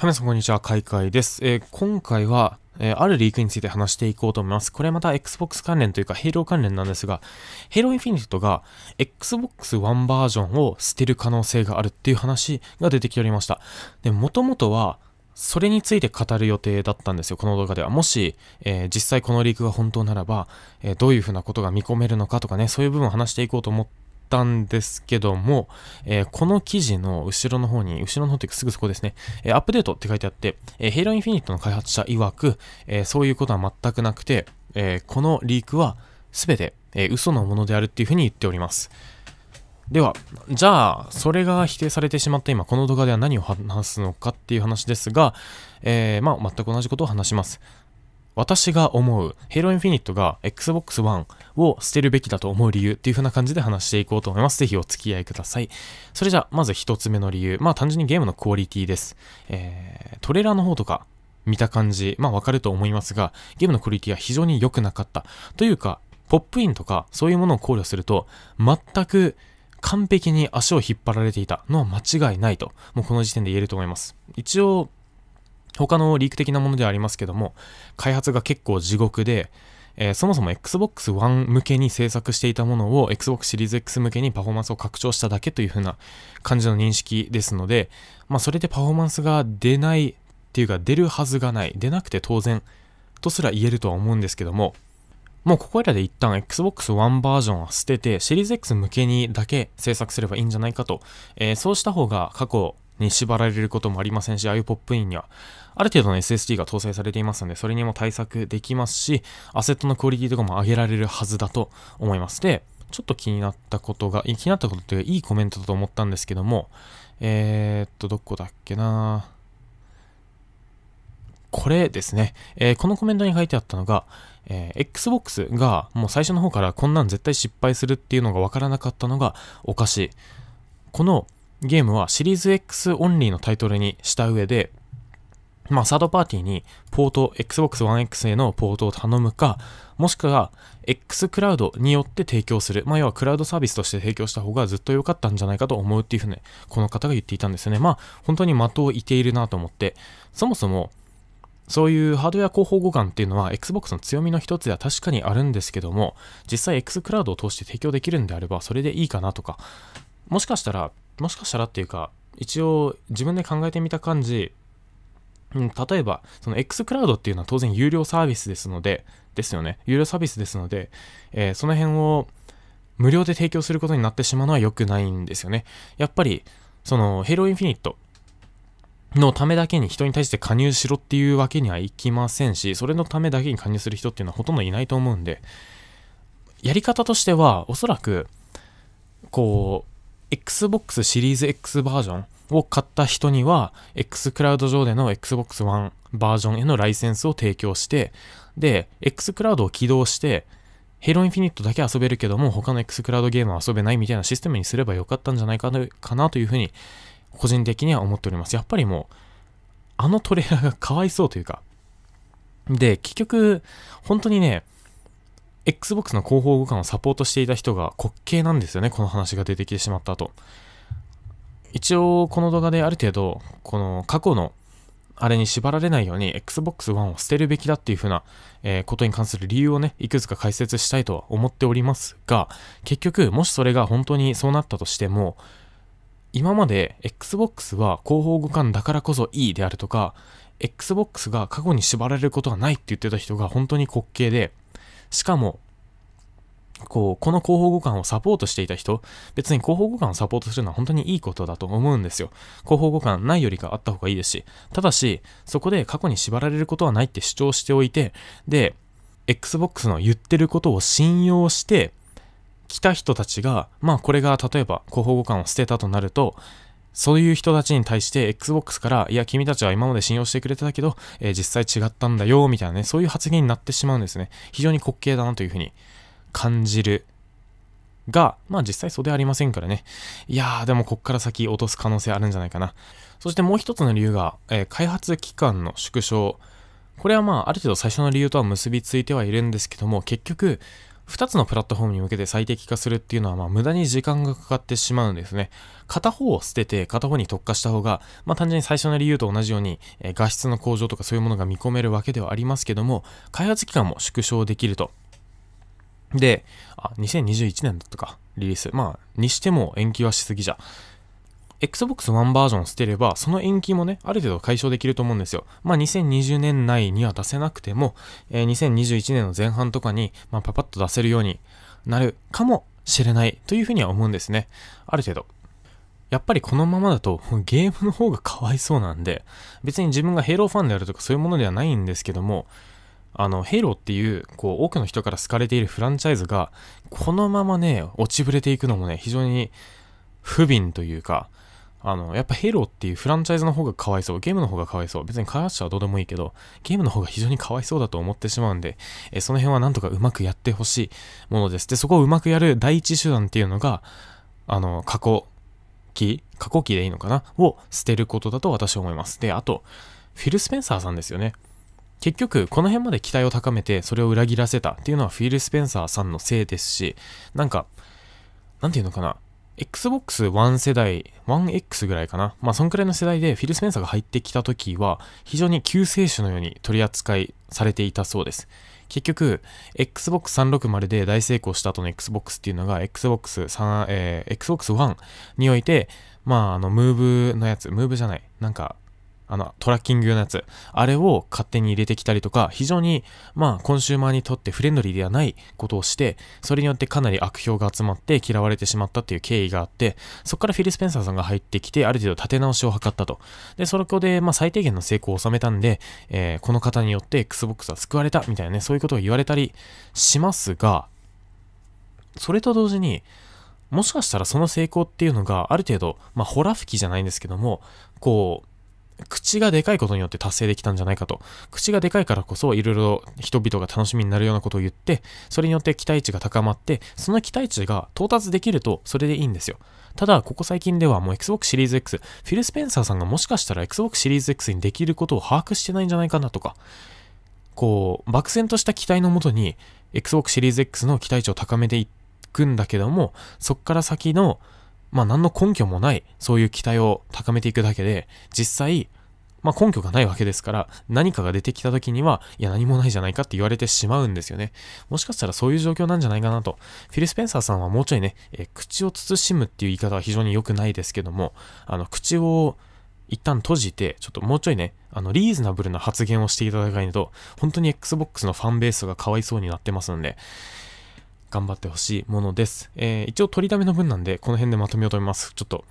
皆さんこんにちは、カイです。えー、今回は、えー、あるリークについて話していこうと思います。これまた Xbox 関連というか、ヘイロー関連なんですが、ヘイローインフィニットが Xbox One バージョンを捨てる可能性があるっていう話が出てきておりました。で、もともとは、それについて語る予定だったんですよ、この動画では。もし、えー、実際このリークが本当ならば、えどういうふうなことが見込めるのかとかね、そういう部分を話していこうと思って、たんですけども、えー、この記事の後ろの方に、後ろの方というかすぐそこですね、えー、アップデートって書いてあって、えー、h イ l o i n f i n の開発者曰く、えそういうことは全くなくて、えこのリークは全て、え嘘のものであるっていうふうに言っております。では、じゃあ、それが否定されてしまった今、この動画では何を話すのかっていう話ですが、えー、まあ、全く同じことを話します。私が思う、ヘロインフィニットが Xbox One を捨てるべきだと思う理由っていう風な感じで話していこうと思います。ぜひお付き合いください。それじゃあ、まず一つ目の理由。まあ単純にゲームのクオリティです。えー、トレーラーの方とか見た感じ、まあわかると思いますが、ゲームのクオリティは非常に良くなかった。というか、ポップインとかそういうものを考慮すると、全く完璧に足を引っ張られていたのは間違いないと、もうこの時点で言えると思います。一応、他のリーク的なものではありますけども、開発が結構地獄で、えー、そもそも Xbox One 向けに制作していたものを Xbox シリーズ X 向けにパフォーマンスを拡張しただけという風な感じの認識ですので、まあそれでパフォーマンスが出ないっていうか出るはずがない、出なくて当然とすら言えるとは思うんですけども、もうここらで一旦 Xbox One バージョンは捨てて、シリーズ X 向けにだけ制作すればいいんじゃないかと、えー、そうした方が過去に縛られることもありませんし、iPop インには、ある程度の SSD が搭載されていますので、それにも対策できますし、アセットのクオリティとかも上げられるはずだと思います。で、ちょっと気になったことが、気になったことっていうか、いいコメントだと思ったんですけども、えー、っと、どこだっけなこれですね、えー、このコメントに書いてあったのが、えー、Xbox がもう最初の方からこんなん絶対失敗するっていうのが分からなかったのがおかしい。このゲームはシリーズ X オンリーのタイトルにした上で、まあ、サードパーティーにポート、Xbox One X へのポートを頼むか、もしくは X クラウドによって提供する。まあ、要はクラウドサービスとして提供した方がずっと良かったんじゃないかと思うっていうふうに、この方が言っていたんですよね。まあ、本当に的をいているなと思って、そもそも、そういうハードウェア広報互換っていうのは Xbox の強みの一つでは確かにあるんですけども、実際 X クラウドを通して提供できるんであれば、それでいいかなとか、もしかしたら、もしかしたらっていうか、一応自分で考えてみた感じ、うん、例えば、その x クラウドっていうのは当然有料サービスですので、ですよね。有料サービスですので、えー、その辺を無料で提供することになってしまうのは良くないんですよね。やっぱり、その、ヘロインフィニットのためだけに人に対して加入しろっていうわけにはいきませんし、それのためだけに加入する人っていうのはほとんどいないと思うんで、やり方としては、おそらく、こう、Xbox シリーズ X バージョンを買った人には、X クラウド上での Xbox One バージョンへのライセンスを提供して、で、X クラウドを起動して、ヘロインフィニットだけ遊べるけども、他の X クラウドゲームは遊べないみたいなシステムにすればよかったんじゃないかなというふうに、個人的には思っております。やっぱりもう、あのトレーラーがかわいそうというか。で、結局、本当にね、Xbox の広報互換をサポートしていた人が滑稽なんですよね、この話が出てきてしまった後。一応、この動画である程度、この過去のあれに縛られないように Xbox One を捨てるべきだっていう風な、えー、ことに関する理由をね、いくつか解説したいとは思っておりますが、結局、もしそれが本当にそうなったとしても、今まで Xbox は広報互換だからこそいいであるとか、Xbox が過去に縛られることはないって言ってた人が本当に滑稽で、しかも、こう、この広報互換をサポートしていた人、別に広報互換をサポートするのは本当にいいことだと思うんですよ。広報互換ないよりかあった方がいいですし、ただし、そこで過去に縛られることはないって主張しておいて、で、Xbox の言ってることを信用して、来た人たちが、まあこれが例えば広報互換を捨てたとなると、そういう人たちに対して Xbox から、いや、君たちは今まで信用してくれてたけど、えー、実際違ったんだよ、みたいなね、そういう発言になってしまうんですね。非常に滑稽だなというふうに感じる。が、まあ実際そうでありませんからね。いやー、でもこっから先落とす可能性あるんじゃないかな。そしてもう一つの理由が、えー、開発期間の縮小。これはまあある程度最初の理由とは結びついてはいるんですけども、結局、2つのプラットフォームに向けて最適化するっていうのは、まあ、無駄に時間がかかってしまうんですね。片方を捨てて、片方に特化した方が、まあ、単純に最初の理由と同じように、え画質の向上とかそういうものが見込めるわけではありますけども、開発期間も縮小できると。で、あ、2021年だったか、リリース。まあ、にしても延期はしすぎじゃ。Xbox One バージョン捨てれば、その延期もね、ある程度解消できると思うんですよ。まあ、2020年内には出せなくても、えー、2021年の前半とかに、まあ、パパッと出せるようになるかもしれないというふうには思うんですね。ある程度。やっぱりこのままだとゲームの方がかわいそうなんで、別に自分がヘイローファンであるとかそういうものではないんですけども、あの、ヘイローっていう、こう、多くの人から好かれているフランチャイズが、このままね、落ちぶれていくのもね、非常に不憫というか、あの、やっぱヘローっていうフランチャイズの方がかわいそう。ゲームの方がかわいそう。別に開発者はどうでもいいけど、ゲームの方が非常にかわいそうだと思ってしまうんで、えその辺はなんとかうまくやってほしいものです。で、そこをうまくやる第一手段っていうのが、あの、過去期、過去期でいいのかなを捨てることだと私は思います。で、あと、フィル・スペンサーさんですよね。結局、この辺まで期待を高めて、それを裏切らせたっていうのはフィル・スペンサーさんのせいですし、なんか、なんていうのかな。Xbox One 世代、1X ぐらいかな。まあ、そんくらいの世代でフィル・スペンサーが入ってきた時は、非常に救世主のように取り扱いされていたそうです。結局、Xbox 360で大成功した後の Xbox っていうのが、Xbox 3、えー、Xbox One において、まあ、あの、ムーブのやつ、ムーブじゃない、なんか、あの、トラッキング用のやつ、あれを勝手に入れてきたりとか、非常に、まあ、コンシューマーにとってフレンドリーではないことをして、それによってかなり悪評が集まって嫌われてしまったっていう経緯があって、そこからフィル・スペンサーさんが入ってきて、ある程度立て直しを図ったと。で、そこで、まあ、最低限の成功を収めたんで、えー、この方によって Xbox は救われた、みたいなね、そういうことを言われたりしますが、それと同時に、もしかしたらその成功っていうのがある程度、まあ、ほら吹きじゃないんですけども、こう、口がでかいことによって達成できたんじゃないかと。口がでかいからこそ、いろいろ人々が楽しみになるようなことを言って、それによって期待値が高まって、その期待値が到達できると、それでいいんですよ。ただ、ここ最近ではもう Xbox シリーズ X、フィル・スペンサーさんがもしかしたら Xbox シリーズ X にできることを把握してないんじゃないかなとか、こう、漠然とした期待のもとに、Xbox シリーズ X の期待値を高めていくんだけども、そっから先の、まあ何の根拠もない、そういう期待を高めていくだけで、実際、まあ根拠がないわけですから、何かが出てきた時には、いや何もないじゃないかって言われてしまうんですよね。もしかしたらそういう状況なんじゃないかなと。フィル・スペンサーさんはもうちょいね、え口を慎むっていう言い方は非常に良くないですけども、あの、口を一旦閉じて、ちょっともうちょいね、あの、リーズナブルな発言をしていただかないと、本当に Xbox のファンベースがかわいそうになってますんで、頑張ってほしいものです。えー、一応取りための分なんで、この辺でまとめようと思います。ちょっと、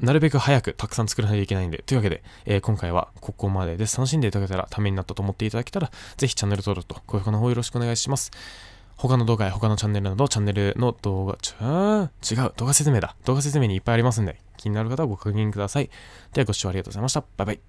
なるべく早くたくさん作らないといけないんで。というわけで、えー、今回はここまでです。楽しんでいただけたら、ためになったと思っていただけたら、ぜひチャンネル登録と高評価の方よろしくお願いします。他の動画や他のチャンネルなど、チャンネルの動画、ちゃ違う、動画説明だ。動画説明にいっぱいありますんで、気になる方はご確認ください。ではご視聴ありがとうございました。バイバイ。